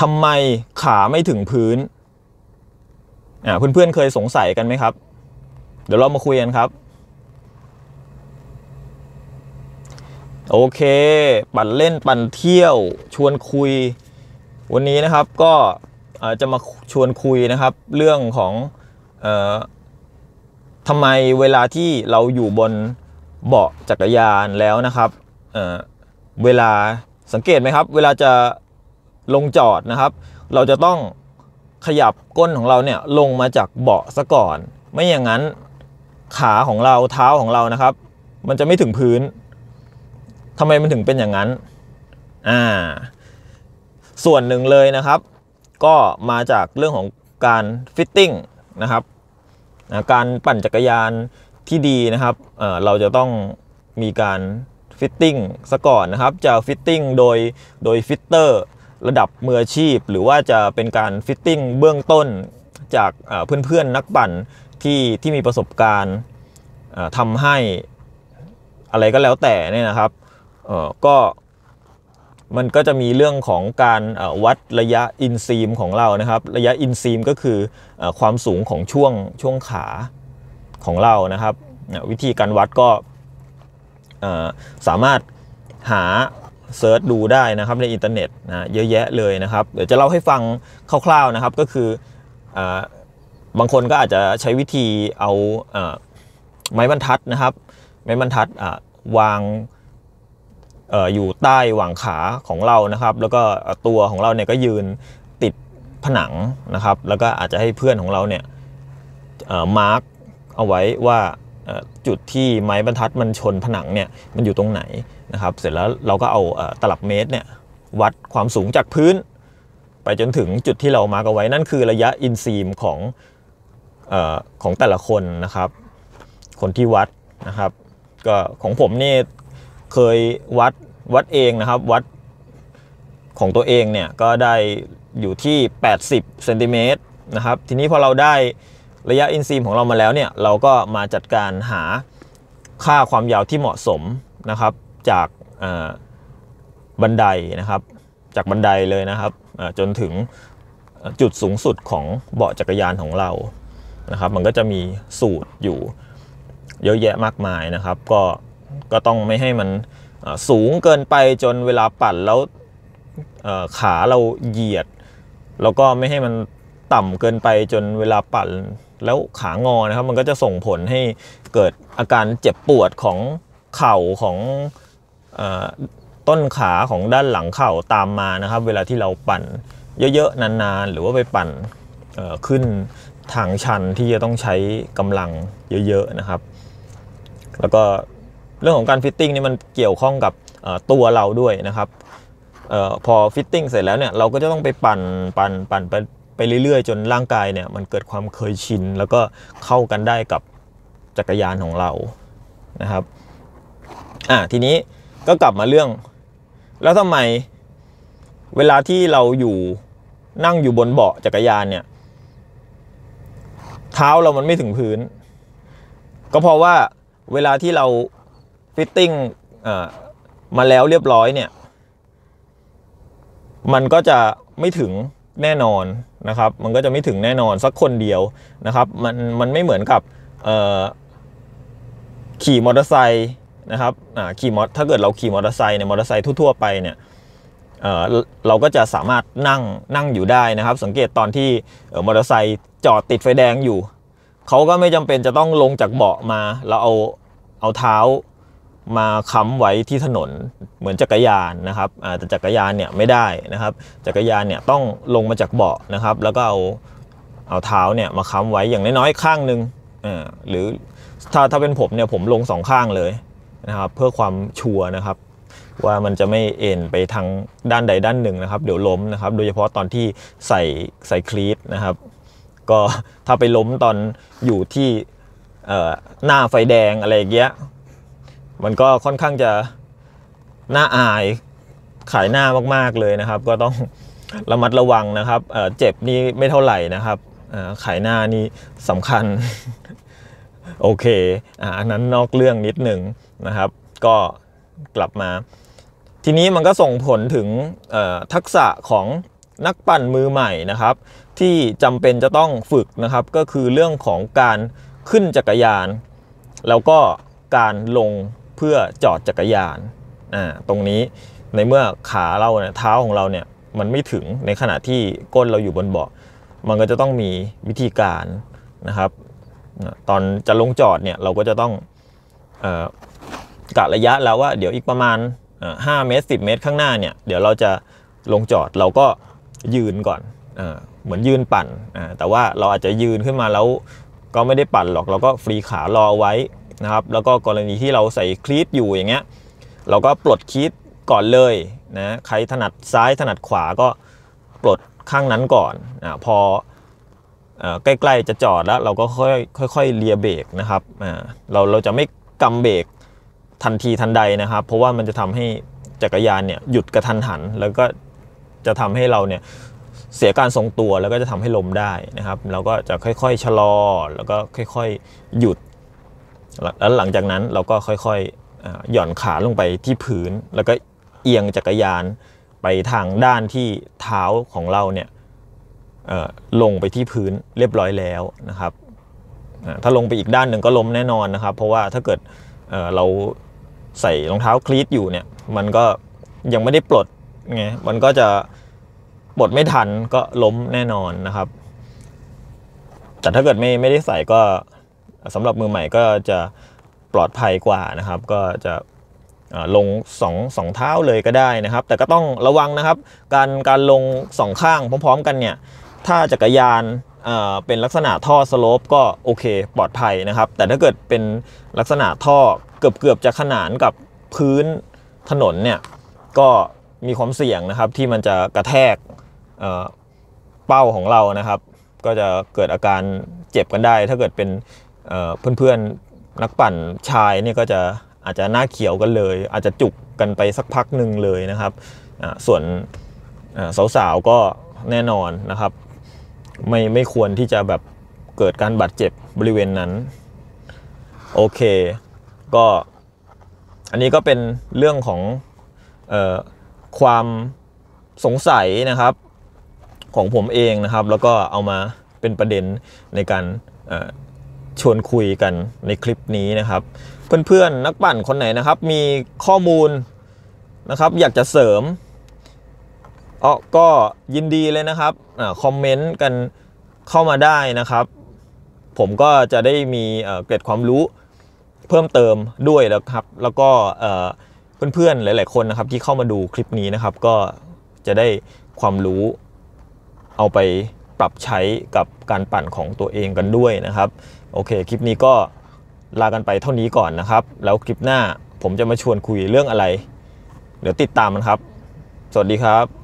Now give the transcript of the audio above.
ทำไมขาไม่ถึงพื้น อ่าเพื่อน ๆ เคยสงสัยกันไหมครับ เดี๋ยวเรามาคุยกันครับ โอเค ปั่นเล่นปั่นเที่ยวชวนคุย วันนี้นะครับก็จะมาชวนคุยนะครับ เรื่องของออทำไมเวลาที่เราอยู่บน เบาะจักรยานแล้วนะครับเเวลาสังเกตไหมครับ เวลาจะลงจอดนะครับ เราจะต้องขยับก้นของเราเนี่ยลงมาจากเบาะซะก่อน ไม่อย่างนั้นขาของเราเท้าของเรานะครับ มันจะไม่ถึงพื้นทำไมมันถึงเป็นอย่างนั้นอ่าส่วนหนึ่งเลยนะครับ ก็มาจากเรื่องของการฟิตติ้งนะครับการปั่นจักรยานที่ดีนะครับเเราจะต้องมีการฟิตติ้งซะก่อนนะครับจะฟิตติ้งโดยโดยฟิตเตอร์ระดับมืออาชีพหรือว่าจะเป็นการฟิตติ้งเบื้องต้นจากเพื่อนๆนักปั่นที่ที่มีประสบการณ์ทำให้อะไรก็แล้วแต่นี่นะครับก็ มันก็จะมีเรื่องของการวัดระยะอินซีมของเรานะครับ ระยะอินซีมก็คือความสูงของช่วงช่วงขาของเรานะครับวิธีการวัดก็สามารถหาเซิร์ชดูได้นะครับในอินเทอร์เน็ตนะเยอะแยะเลยนะครับเดี๋ยวจะเล่าให้ฟังคร่าวๆนะครับก็คือบางคนก็อาจจะใช้วิธีเอาไม้บรรทัดนะครับ ไม้บรรทัดวางออยู่ใต้หว่างขาของเรานะครับ แล้วก็ตัวของเราเนี่ยก็ยืนติดผนังนะครับ แล้วก็อาจจะให้เพื่อนของเราเนี่ยมาร์กเอาไว้ว่าจุดที่ไม้บรรทัดมันชนผนังเนี่ยมันอยู่ตรงไหนนะครับ เสร็จแล้วเราก็เอาตลับเมตรเนี่ยวัดความสูงจากพื้น ไปจนถึงจุดที่เรามาร์กเอาไว้นั่นคือระยะอินซีมของอของแต่ละคนนะครับ คนที่วัดนะครับก็ของผมนี่เคยวัดวัดเองนะครับวัดของตัวเองเนี่ยก็ได้อยู่ที่ 80เซนติเมตรนะครับ ทีนี้พอเราได้ระยะอินซีมของเรามาแล้วเนี่ยเราก็มาจัดการหาค่าความยาวที่เหมาะสมนะครับจากบันไดนะครับ จากบันไดเลยนะครับ จนถึงจุดสูงสุดของเบาะจักรยานของเรานะครับ มันก็จะมีสูตรอยู่เยอะแยะมากมายนะครับก็ก็ต้องไม่ให้มันสูงเกินไปจนเวลาปั่นแล้วขาเราเหยียด แล้วก็ไม่ให้มันต่ำเกินไปจนเวลาปั่นแล้วขางอนะครับมันก็จะส่งผลให้เกิดอาการเจ็บปวดของเข่าของต้นขาของด้านหลังเข่าตามมานะครับเวลาที่เราปั่นเยอะๆนานๆ หรือว่าไปปั่นขึ้นทางชันที่จะต้องใช้กำลังเยอะๆนะครับ แล้วก็เรื่องของการฟิตติ้งนี่มันเกี่ยวข้องกับตัวเราด้วยนะครับออพอฟิตติ้งเสร็จแล้วเนี่ยเราก็จะต้องไปปั่นปั่นปั่นไปไปเรื่อยๆจนร่างกายเนี่ย มันเกิดความเคยชิน แล้วก็เข้ากันได้กับจักรยานของเรา นะครับ อ่ะทีนี้ก็กลับมาเรื่อง แล้วทำไมเวลาที่เราอยู่นั่งอยู่บนเบาะจักรยานเนี่ยเท้าเรามันไม่ถึงพื้น ก็เพราะว่าเวลาที่เราฟิตติ้งมาแล้วเรียบร้อยเนี่ย มันก็จะไม่ถึงแน่นอนนะครับ มันก็จะไม่ถึงแน่นอนสักคนเดียวนะครับ มัน มันไม่เหมือนกับขี่มอเตอร์ไซค์นะครับขี่มอ ถ้าเกิดเราขี่มอเตอร์ไซค์เนี่ยมอเตอร์ไซค์ทั่วๆไปเนี่ยเเราก็จะสามารถนั่ง นั่งอยู่ได้นะครับ สังเกตตอนที่มอเตอร์ไซค์จอดติดไฟแดงอยู่ เขาก็ไม่จำเป็นจะต้องลงจากเบาะมา เราเอา เอาเท้ามาค้ำไว้ที่ถนนเหมือนจักรยานนะครับแต่จักรยานเนี่ยไม่ได้นะครับจักรยานเนี่ยต้องลงมาจากเบาะนะครับ แล้วก็เอาเอาเท้าเนี่ยมาค้ำไว้อย่างน้อยๆข้างหนึ่งหรือถ้าถ้าเป็นผมเนี่ยผมลงสองข้างเลยนะครับเพื่อความชัวร์นะครับว่ามันจะไม่เอ็นไปทางด้านใดด้านหนึ่งนะครับเดี๋ยวล้มนะครับ โดยเฉพาะตอนที่ใส่ใส่คลีตนะครับ ก็ถ้าไปล้มตอนอยู่ที่หน้าไฟแดงอะไรเงี้ยมันก็ค่อนข้างจะน่าอายขายหน้ามากๆเลยนะครับ ก็ต้องระมัดระวังนะครับ เจ็บนี่ไม่เท่าไหร่นะครับ ขายหน้านี่สำคัญ โอเคอันนั้นนอกเรื่องนิดหนึ่งนะครับ ก็กลับมา ทีนี้มันก็ส่งผลถึงทักษะของนักปั่นมือใหม่นะครับ ที่จำเป็นจะต้องฝึกนะครับ ก็คือเรื่องของการขึ้นจักรยาน แล้วก็การลงเพื่อจอดจักรยานอ่าตรงนี้ ในเมื่อขาเราเนี่ยเท้าของเราเนี่ยมันไม่ถึงในขณะที่ก้นเราอยู่บนเบาะ มันก็จะต้องมีวิธีการนะครับ ตอนจะลงจอดเนี่ยเราก็จะต้องกะระยะแล้วว่าเดี๋ยวอีกประมาณ5เมตร 10 เมตรข้างหน้าเนี่ยเดี๋ยวเราจะลงจอดเราก็ยืนก่อนอเหมือนยืนปั่นแต่ว่าเราอาจจะยืนขึ้นมาแล้วก็ไม่ได้ปั่นหรอกเราก็ฟรีขารอไว้นะครับแล้วก็กรณีที่เราใส่คลีทอยู่อย่างเงี้ยเราก็ปลดคลีทก่อนเลยนะใครถนัดซ้ายถนัดขวาก็ปลดข้างนั้นก่อนนะพอใกล้ๆจะจอดแล้วเราก็ค่อยค่อยๆเลียเบรกนะครับเราเราจะไม่กำเบรกทันทีทันใดนะครับ เพราะว่ามันจะทำให้จักรยานเนี่ยหยุดกระทันหัน แล้วก็จะทำให้เราเนี่ยเสียการทรงตัวแล้วก็จะทำให้ลมได้นะครับ เราก็จะค่อยๆชะลอ แล้วก็ค่อยๆหยุดแล้วหลังจากนั้นเราก็ค่อยๆหย่อนขาลงไปที่พื้นแล้วก็เอียงจักรยานไปทางด้านที่เท้าของเราเนี่ยลงไปที่พื้นเรียบร้อยแล้วนะครับถ้าลงไปอีกด้านหนึ่งก็ล้มแน่นอนนะครับ เพราะว่าถ้าเกิดเราใส่รองเท้าคลีตอยู่เนี่ย มันก็ยังไม่ได้ปลดไงมันก็จะปลดไม่ทันก็ล้มแน่นอนนะครับ แต่ถ้าเกิดไม่ไม่ได้ใส่ก็สำหรับมือใหม่ก็จะปลอดภัยกว่านะครับ ก็จะลง2อสองเท้าเลยก็ได้นะครับ แต่ก็ต้องระวังนะครับ การการลงสองข้างพร้อม ๆกันเนี่ยถ้าจักรยานเป็นลักษณะท่อสโลป ก็โอเคปลอดภัยนะครับ แต่ถ้าเกิดเป็นลักษณะท่อเกือบๆจะขนานกับพื้นถนนเนี่ยก็มีความเสี่ยงนะครับที่มันจะกระแทกเป้าของเรานะครับ ก็จะเกิดอาการเจ็บกันได้ ถ้าเกิดเป็นเพื่อนๆนักปั่นชายเนี่ยก็จะอาจจะหน้าเขียวกันเลย อาจจะจุกกันไปสักพักหนึ่งเลยนะครับส่วนสาวๆก็แน่นอนนะครับไม่ไม่ควรที่จะแบบเกิดการบาดเจ็บบริเวณนั้นโอเคก็อันนี้ก็เป็นเรื่องของออความสงสัยนะครับของผมเองนะครับ แล้วก็เอามาเป็นประเด็นในการชวนคุยกันในคลิปนี้นะครับ เพื่อนๆ นักปั่นคนไหนนะครับมีข้อมูลนะครับ อยากจะเสริมอ๋อก็ยินดีเลยนะครับอคอมเมนต์ กันเข้ามาได้นะครับ ผมก็จะได้มีเกร็ดความรู้เพิ่มเติมด้วยแล้วครับ แล้วก็เพื่อนๆหลายๆ คนนะครับ ที่เข้ามาดูคลิปนี้นะครับ ก็จะได้ความรู้เอาไปปรับใช้กับการปั่นของตัวเองกันด้วยนะครับ โอเค คลิปนี้ก็ลากันไปเท่านี้ก่อนนะครับ แล้วคลิปหน้าผมจะมาชวนคุยเรื่องอะไร เดี๋ยวติดตามมันครับ สวัสดีครับ